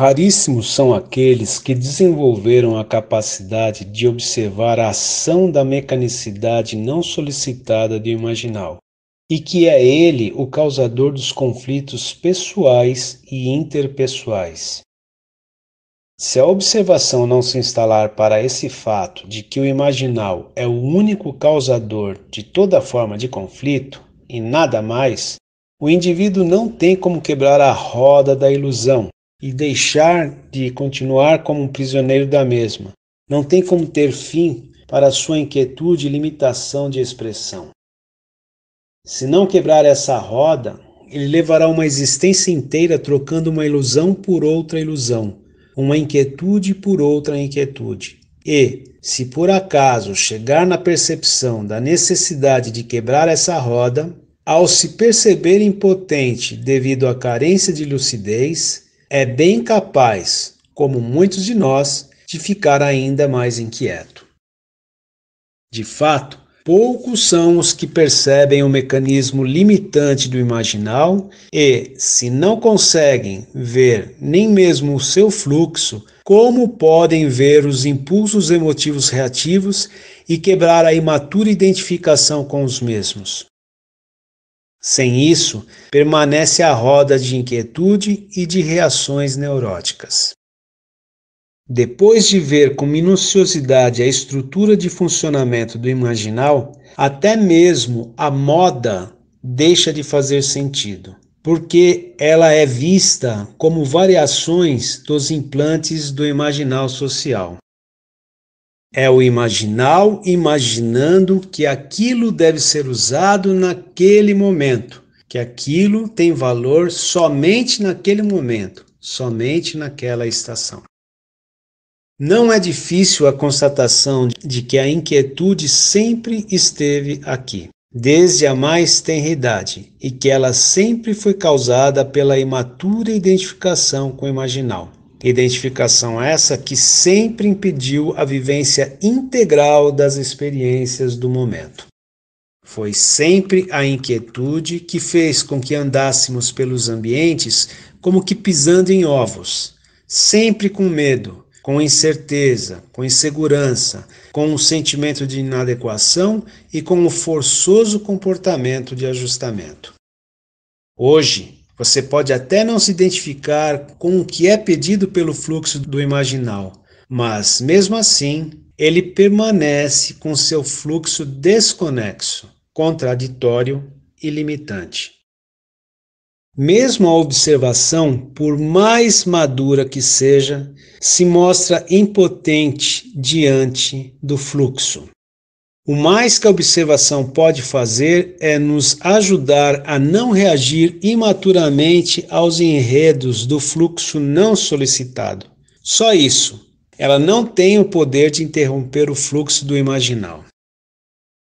Raríssimos são aqueles que desenvolveram a capacidade de observar a ação da mecanicidade não solicitada do imaginal, e que é ele o causador dos conflitos pessoais e interpessoais. Se a observação não se instalar para esse fato de que o imaginal é o único causador de toda forma de conflito, e nada mais, o indivíduo não tem como quebrar a roda da ilusão e deixar de continuar como um prisioneiro da mesma. Não tem como ter fim para sua inquietude e limitação de expressão. Se não quebrar essa roda, ele levará uma existência inteira trocando uma ilusão por outra ilusão, uma inquietude por outra inquietude. E, se por acaso chegar na percepção da necessidade de quebrar essa roda, ao se perceber impotente devido à carência de lucidez, é bem capaz, como muitos de nós, de ficar ainda mais inquieto. De fato, poucos são os que percebem o mecanismo limitante do imaginal e, se não conseguem ver nem mesmo o seu fluxo, como podem ver os impulsos emotivos reativos e quebrar a imatura identificação com os mesmos. Sem isso, permanece a roda de inquietude e de reações neuróticas. Depois de ver com minuciosidade a estrutura de funcionamento do imaginal, até mesmo a moda deixa de fazer sentido, porque ela é vista como variações dos implantes do imaginal social. É o imaginal imaginando que aquilo deve ser usado naquele momento, que aquilo tem valor somente naquele momento, somente naquela estação. Não é difícil a constatação de que a inquietude sempre esteve aqui, desde a mais tenra idade, e que ela sempre foi causada pela imatura identificação com o imaginal. Identificação essa que sempre impediu a vivência integral das experiências do momento. Foi sempre a inquietude que fez com que andássemos pelos ambientes como que pisando em ovos, sempre com medo, com incerteza, com insegurança, com um sentimento de inadequação e com o um forçoso comportamento de ajustamento. Hoje, você pode até não se identificar com o que é pedido pelo fluxo do imaginal, mas mesmo assim, ele permanece com seu fluxo desconexo, contraditório e limitante. Mesmo a observação, por mais madura que seja, se mostra impotente diante do fluxo. O mais que a observação pode fazer é nos ajudar a não reagir imaturamente aos enredos do fluxo não solicitado. Só isso. Ela não tem o poder de interromper o fluxo do imaginal.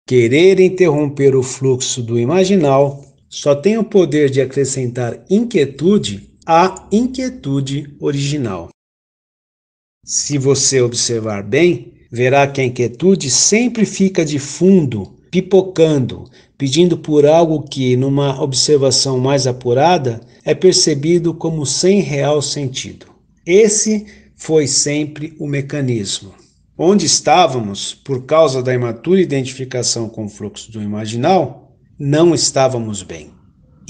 Querer interromper o fluxo do imaginal só tem o poder de acrescentar inquietude à inquietude original. Se você observar bem, verá que a inquietude sempre fica de fundo, pipocando, pedindo por algo que, numa observação mais apurada, é percebido como sem real sentido. Esse foi sempre o mecanismo. Onde estávamos, por causa da imatura identificação com o fluxo do imaginal, não estávamos bem.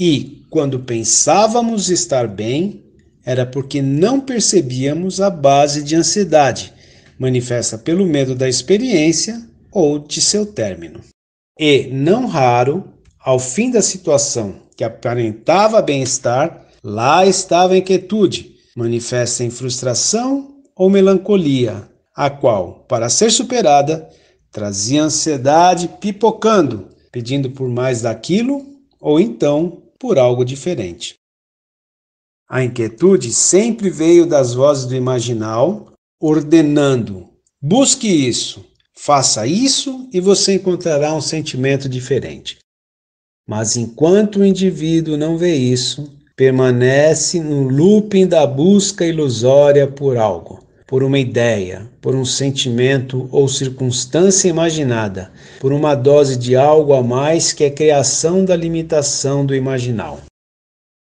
E, quando pensávamos estar bem, era porque não percebíamos a base de ansiedade, manifesta pelo medo da experiência ou de seu término. E, não raro, ao fim da situação que aparentava bem-estar, lá estava a inquietude, manifesta em frustração ou melancolia, a qual, para ser superada, trazia ansiedade pipocando, pedindo por mais daquilo ou então por algo diferente. A inquietude sempre veio das vozes do imaginal ordenando. Busque isso, faça isso e você encontrará um sentimento diferente. Mas enquanto o indivíduo não vê isso, permanece no looping da busca ilusória por algo, por uma ideia, por um sentimento ou circunstância imaginada, por uma dose de algo a mais que é criação da limitação do imaginal.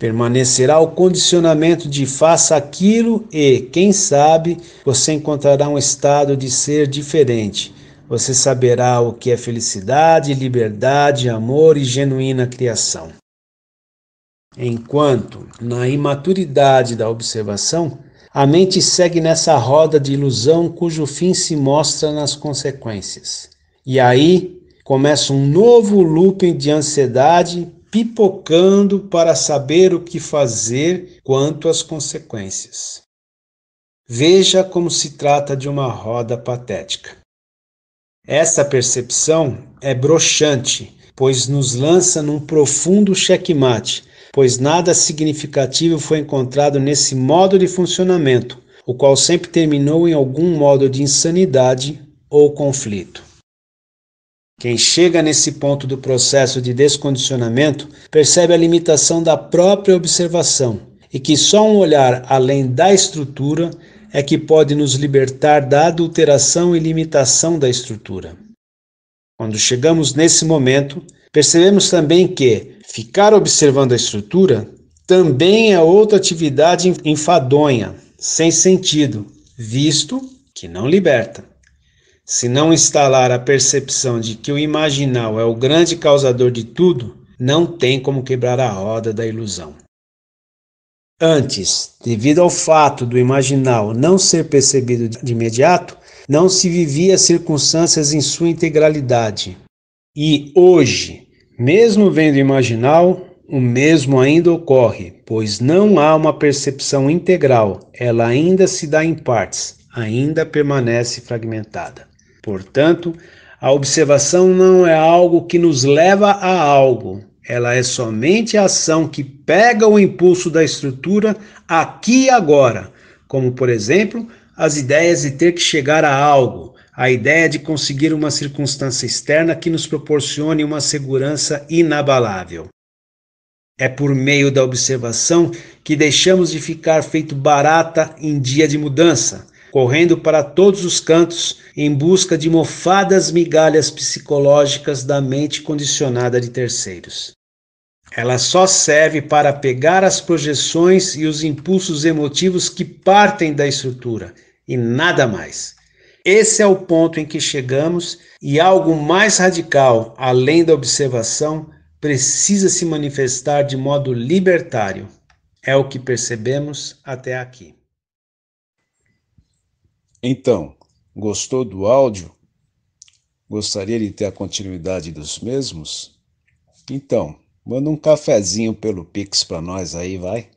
Permanecerá o condicionamento de faça aquilo e, quem sabe, você encontrará um estado de ser diferente. Você saberá o que é felicidade, liberdade, amor e genuína criação. Enquanto, na imaturidade da observação, a mente segue nessa roda de ilusão cujo fim se mostra nas consequências. E aí começa um novo looping de ansiedade, pipocando para saber o que fazer quanto às consequências. Veja como se trata de uma roda patética. Essa percepção é broxante, pois nos lança num profundo checkmate, pois nada significativo foi encontrado nesse modo de funcionamento, o qual sempre terminou em algum modo de insanidade ou conflito. Quem chega nesse ponto do processo de descondicionamento percebe a limitação da própria observação e que só um olhar além da estrutura é que pode nos libertar da adulteração e limitação da estrutura. Quando chegamos nesse momento, percebemos também que ficar observando a estrutura também é outra atividade enfadonha, sem sentido, visto que não liberta. Se não instalar a percepção de que o imaginal é o grande causador de tudo, não tem como quebrar a roda da ilusão. Antes, devido ao fato do imaginal não ser percebido de imediato, não se vivia as circunstâncias em sua integralidade. E hoje, mesmo vendo imaginal, o mesmo ainda ocorre, pois não há uma percepção integral, ela ainda se dá em partes, ainda permanece fragmentada. Portanto, a observação não é algo que nos leva a algo, ela é somente a ação que pega o impulso da estrutura aqui e agora, como, por exemplo, as ideias de ter que chegar a algo, a ideia de conseguir uma circunstância externa que nos proporcione uma segurança inabalável. É por meio da observação que deixamos de ficar feito barata em dia de mudança correndo para todos os cantos em busca de mofadas migalhas psicológicas da mente condicionada de terceiros. Ela só serve para pegar as projeções e os impulsos emotivos que partem da estrutura e nada mais. Esse é o ponto em que chegamos e algo mais radical, além da observação, precisa se manifestar de modo libertário. É o que percebemos até aqui. Então, gostou do áudio? Gostaria de ter a continuidade dos mesmos? Então, manda um cafezinho pelo Pix para nós aí, vai.